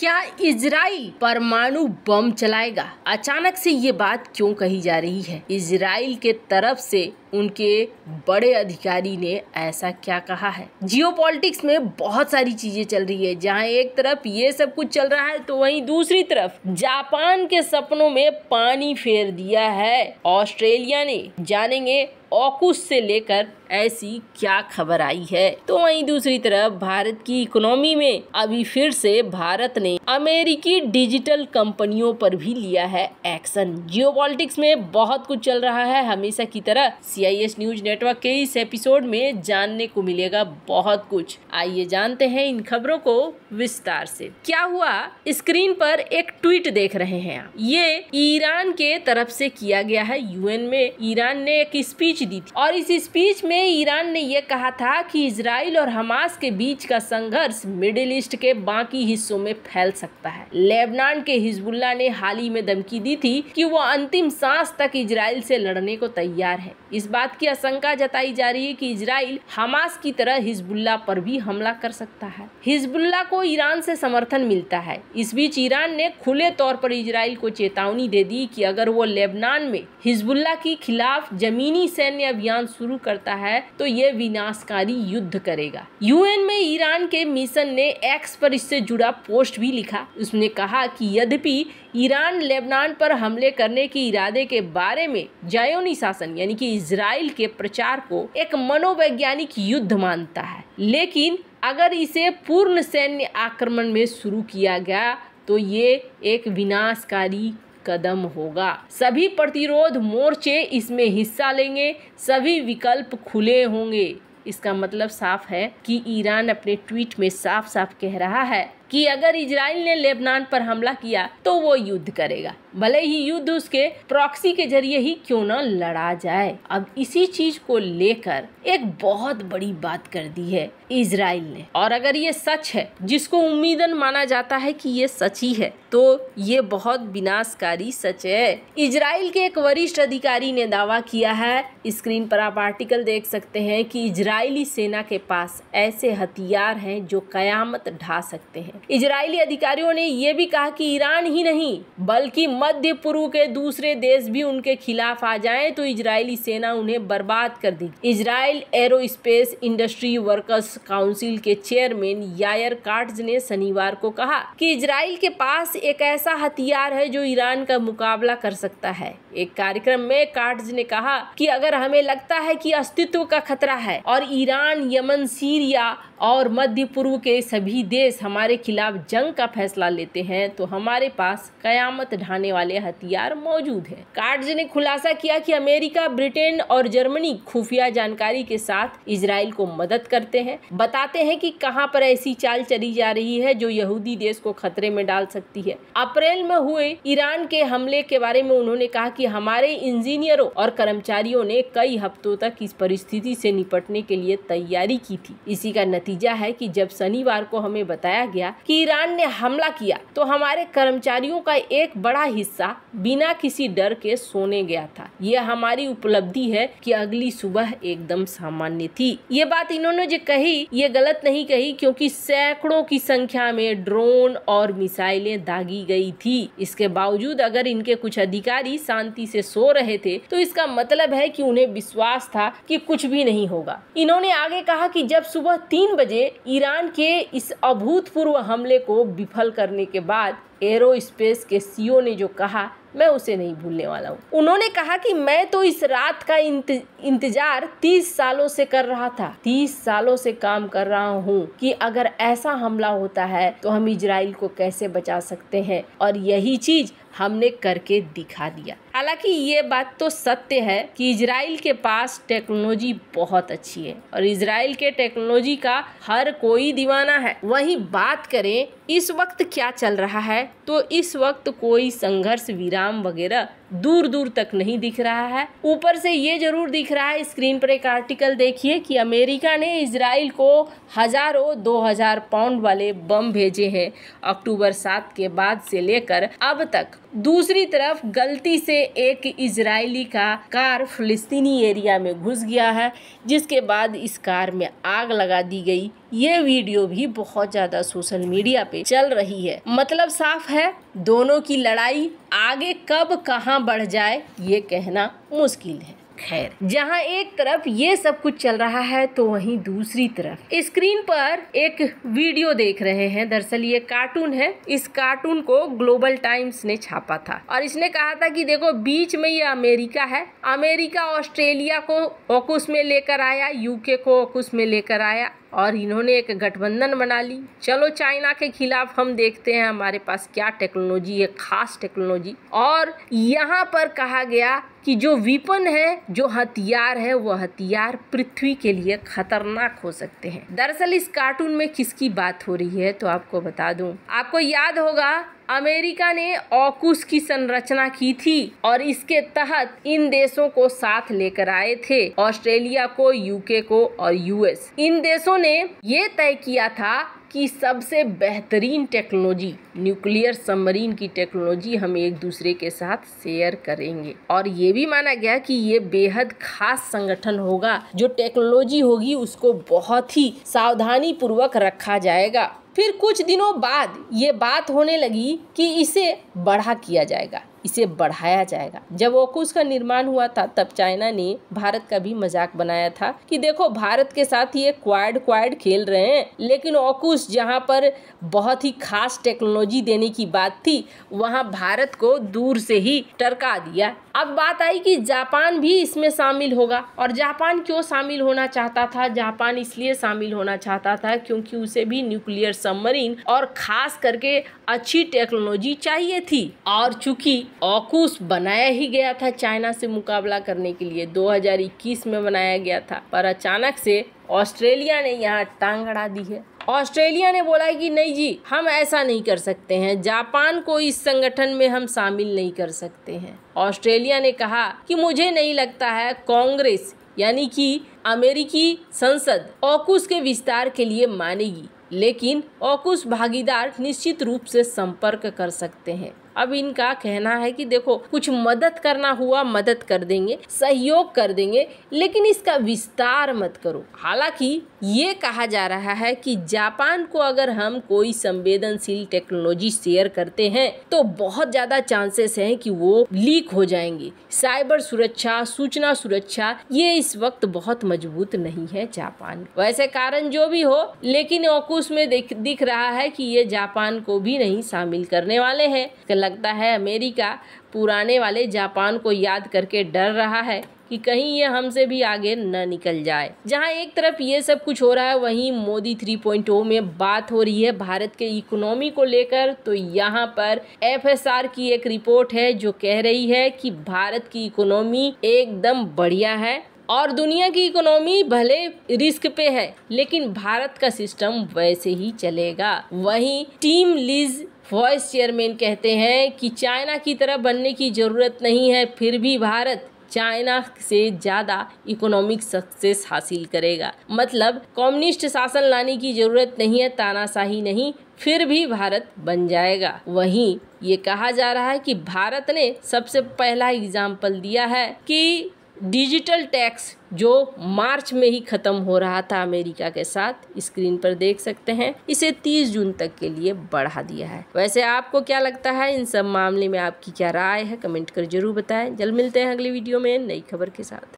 क्या इसराइल परमाणु बम चलाएगा अचानक से ये बात क्यों कही जा रही है इसराइल के तरफ से उनके बड़े अधिकारी ने ऐसा क्या कहा है जियोपॉलिटिक्स में बहुत सारी चीजें चल रही है जहां एक तरफ ये सब कुछ चल रहा है तो वहीं दूसरी तरफ जापान के सपनों में पानी फेर दिया है ऑस्ट्रेलिया ने जानेंगे ऑकुस से लेकर ऐसी क्या खबर आई है तो वहीं दूसरी तरफ भारत की इकोनॉमी में अभी फिर से भारत ने अमेरिकी डिजिटल कंपनियों पर भी लिया है एक्शन जियो में बहुत कुछ चल रहा है हमेशा की तरह सी न्यूज नेटवर्क के इस एपिसोड में जानने को मिलेगा बहुत कुछ आइए जानते हैं इन खबरों को विस्तार से क्या हुआ स्क्रीन पर एक ट्वीट देख रहे हैं आप ये ईरान के तरफ से किया गया है यूएन में ईरान ने एक स्पीच दी थी और इस स्पीच में में ईरान ने यह कहा था कि इसराइल और हमास के बीच का संघर्ष मिडिल ईस्ट के बाकी हिस्सों में फैल सकता है लेबनान के हिजबुल्ला ने हाल ही में धमकी दी थी कि वो अंतिम सांस तक इसराइल से लड़ने को तैयार है इस बात की आशंका जताई जा रही है कि इसराइल हमास की तरह हिजबुल्ला पर भी हमला कर सकता है हिजबुल्ला को ईरान से समर्थन मिलता है इस बीच ईरान ने खुले तौर पर इसराइल को चेतावनी दे दी कि अगर वो लेबनान में हिजबुल्ला के खिलाफ जमीनी सैन्य अभियान शुरू करता है है तो यह विनाशकारी युद्ध करेगा यूएन में ईरान के मिशन ने एक्स पर इससे जुड़ा पोस्ट भी लिखा उसने कहा कि यद्यपि ईरान लेबनान पर हमले करने के इरादे के बारे में जायोनी शासन यानी कि इसराइल के प्रचार को एक मनोवैज्ञानिक युद्ध मानता है लेकिन अगर इसे पूर्ण सैन्य आक्रमण में शुरू किया गया तो ये एक विनाशकारी कदम होगा सभी प्रतिरोध मोर्चे इसमें हिस्सा लेंगे सभी विकल्प खुले होंगे इसका मतलब साफ है कि ईरान अपने ट्वीट में साफ साफ कह रहा है कि अगर इसराइल ने लेबनान पर हमला किया तो वो युद्ध करेगा भले ही युद्ध उसके प्रॉक्सी के जरिए ही क्यों ना लड़ा जाए अब इसी चीज को लेकर एक बहुत बड़ी बात कर दी है इसराइल ने और अगर ये सच है जिसको उम्मीदन माना जाता है कि ये सच ही है तो ये बहुत विनाशकारी सच है इसराइल के एक वरिष्ठ अधिकारी ने दावा किया है स्क्रीन पर आप आर्टिकल देख सकते हैं कि इजरायली सेना के पास ऐसे हथियार हैं जो कयामत ढा सकते हैं इजरायली अधिकारियों ने यह भी कहा कि ईरान ही नहीं बल्कि मध्य पूर्व के दूसरे देश भी उनके खिलाफ आ जाएं तो इजरायली सेना उन्हें बर्बाद कर देगी Israel aerospace industry workers council के चेयरमैन यायर कार्ड्स ने शनिवार को कहा कि इजरायल के पास एक ऐसा हथियार है जो ईरान का मुकाबला कर सकता है एक कार्यक्रम में कार्ड्स ने कहा कि अगर हमें लगता है कि अस्तित्व का खतरा है और ईरान यमन सीरिया और मध्य पूर्व के सभी देश हमारे खिलाफ जंग का फैसला लेते हैं तो हमारे पास कयामत ढाने वाले हथियार मौजूद हैं कार्ड्स ने खुलासा किया कि अमेरिका ब्रिटेन और जर्मनी खुफिया जानकारी के साथ इसराइल को मदद करते हैं बताते हैं कि कहां पर ऐसी चाल चली जा रही है जो यहूदी देश को खतरे में डाल सकती है अप्रैल में हुए ईरान के हमले के बारे में उन्होंने कहा कि हमारे इंजीनियरों और कर्मचारियों ने कई हफ्तों तक इस परिस्थिति से निपटने के लिए तैयारी की थी इसी का नतीजा नतीजा है कि जब शनिवार को हमें बताया गया कि ईरान ने हमला किया तो हमारे कर्मचारियों का एक बड़ा हिस्सा बिना किसी डर के सोने गया था यह हमारी उपलब्धि है कि अगली सुबह एकदम सामान्य थी ये बात इन्होंने जो कही ये गलत नहीं कही क्योंकि सैकड़ों की संख्या में ड्रोन और मिसाइलें दागी गई थी इसके बावजूद अगर इनके कुछ अधिकारी शांति से सो रहे थे तो इसका मतलब है कि उन्हें विश्वास था कि कुछ भी नहीं होगा इन्होंने आगे कहा कि जब सुबह तीन बजे ईरान के इस अभूतपूर्व हमले को विफल करने के बाद एरो स्पेस के सीईओ ने जो कहा मैं उसे नहीं भूलने वाला हूँ उन्होंने कहा कि मैं तो इस रात का इंत, इंतजार तीस सालों से कर रहा था तीस सालों से काम कर रहा हूँ कि अगर ऐसा हमला होता है तो हम इजराइल को कैसे बचा सकते हैं और यही चीज हमने करके दिखा दिया हालांकि ये बात तो सत्य है कि इसराइल के पास टेक्नोलॉजी बहुत अच्छी है और इसराइल के टेक्नोलॉजी का हर कोई दीवाना है वहीं बात करें इस वक्त क्या चल रहा है तो इस वक्त कोई संघर्ष विराम वगैरह दूर दूर तक नहीं दिख रहा है ऊपर से ये जरूर दिख रहा है स्क्रीन पर एक आर्टिकल देखिए कि अमेरिका ने इसराइल को हजारों दो हजार पाउंड वाले बम भेजे हैं अक्टूबर सात के बाद से लेकर अब तक दूसरी तरफ गलती से एक इजरायली का कार फिलिस्तीनी एरिया में घुस गया है जिसके बाद इस कार में आग लगा दी गई ये वीडियो भी बहुत ज़्यादा सोशल मीडिया पे चल रही है मतलब साफ है दोनों की लड़ाई आगे कब कहाँ बढ़ जाए ये कहना मुश्किल है खैर जहाँ एक तरफ ये सब कुछ चल रहा है तो वहीं दूसरी तरफ स्क्रीन पर एक वीडियो देख रहे हैं दरअसल ये कार्टून है इस कार्टून को ग्लोबल टाइम्स ने छापा था और इसने कहा था कि देखो बीच में ये अमेरिका है अमेरिका ऑस्ट्रेलिया को ओकुस में लेकर आया यूके को ओकुस में लेकर आया और इन्होंने एक गठबंधन बना ली चलो चाइना के खिलाफ हम देखते हैं हमारे पास क्या टेक्नोलॉजी है खास टेक्नोलॉजी और यहाँ पर कहा गया कि जो वीपन है जो हथियार है वो हथियार पृथ्वी के लिए खतरनाक हो सकते हैं दरअसल इस कार्टून में किसकी बात हो रही है तो आपको बता दूं आपको याद होगा अमेरिका ने ऑकुस की संरचना की थी और इसके तहत इन देशों को साथ लेकर आए थे ऑस्ट्रेलिया को यूके को और यूएस इन देशों ने ये तय किया था कि सबसे बेहतरीन टेक्नोलॉजी न्यूक्लियर सबमरीन की टेक्नोलॉजी हम एक दूसरे के साथ शेयर करेंगे और ये भी माना गया कि ये बेहद खास संगठन होगा जो टेक्नोलॉजी होगी उसको बहुत ही सावधानी पूर्वक रखा जाएगा फिर कुछ दिनों बाद ये बात होने लगी कि इसे बढ़ा किया जाएगा इसे बढ़ाया जाएगा जब ओकुस का निर्माण हुआ था तब चाइना ने भारत का भी मजाक बनाया था कि देखो भारत के साथ ये क्वाड क्वाड खेल रहे हैं लेकिन ओकुस जहाँ पर बहुत ही खास टेक्नोलॉजी देने की बात थी वहाँ भारत को दूर से ही टरका दिया अब बात आई कि जापान भी इसमें शामिल होगा और जापान क्यों शामिल होना चाहता था जापान इसलिए शामिल होना चाहता था क्योंकि उसे भी न्यूक्लियर सबमरीन और खास करके अच्छी टेक्नोलॉजी चाहिए थी और चूंकि ऑकुस बनाया ही गया था चाइना से मुकाबला करने के लिए 2021 में बनाया गया था पर अचानक से ऑस्ट्रेलिया ने यहाँ टांग अड़ा दी है ऑस्ट्रेलिया ने बोला कि नहीं जी हम ऐसा नहीं कर सकते हैं जापान को इस संगठन में हम शामिल नहीं कर सकते हैं ऑस्ट्रेलिया ने कहा कि मुझे नहीं लगता है कांग्रेस यानी कि अमेरिकी संसद ओकुस के विस्तार के लिए मानेगी लेकिन ओकुस भागीदार निश्चित रूप से संपर्क कर सकते हैं अब इनका कहना है कि देखो कुछ मदद करना हुआ मदद कर देंगे सहयोग कर देंगे लेकिन इसका विस्तार मत करो हालांकि ये कहा जा रहा है कि जापान को अगर हम कोई संवेदनशील टेक्नोलॉजी शेयर करते हैं तो बहुत ज़्यादा चांसेस है कि वो लीक हो जाएंगे साइबर सुरक्षा सूचना सुरक्षा ये इस वक्त बहुत मजबूत नहीं है जापान वैसे कारण जो भी हो लेकिन ओकुस में दिख रहा है कि ये जापान को भी नहीं शामिल करने वाले हैं लगता है अमेरिका पुराने वाले जापान को याद करके डर रहा है कि कहीं ये हमसे भी आगे न निकल जाए जहां एक तरफ ये सब कुछ हो रहा है वहीं मोदी 3.0 में बात हो रही है भारत के इकोनॉमी को लेकर तो यहां पर एफएसआर की एक रिपोर्ट है जो कह रही है कि भारत की इकोनॉमी एकदम बढ़िया है और दुनिया की इकोनॉमी भले रिस्क पे है लेकिन भारत का सिस्टम वैसे ही चलेगा वहीं टीम लीज वॉइस चेयरमैन कहते हैं कि चाइना की तरह बनने की ज़रूरत नहीं है फिर भी भारत चाइना से ज़्यादा इकोनॉमिक सक्सेस हासिल करेगा मतलब कम्युनिस्ट शासन लाने की ज़रूरत नहीं है तानाशाही नहीं फिर भी भारत बन जाएगा वहीं ये कहा जा रहा है कि भारत ने सबसे पहला एग्जाम्पल दिया है कि डिजिटल टैक्स जो मार्च में ही ख़त्म हो रहा था अमेरिका के साथ स्क्रीन पर देख सकते हैं इसे 30 जून तक के लिए बढ़ा दिया है वैसे आपको क्या लगता है इन सब मामले में आपकी क्या राय है कमेंट कर जरूर बताएं जल्द मिलते हैं अगले वीडियो में नई खबर के साथ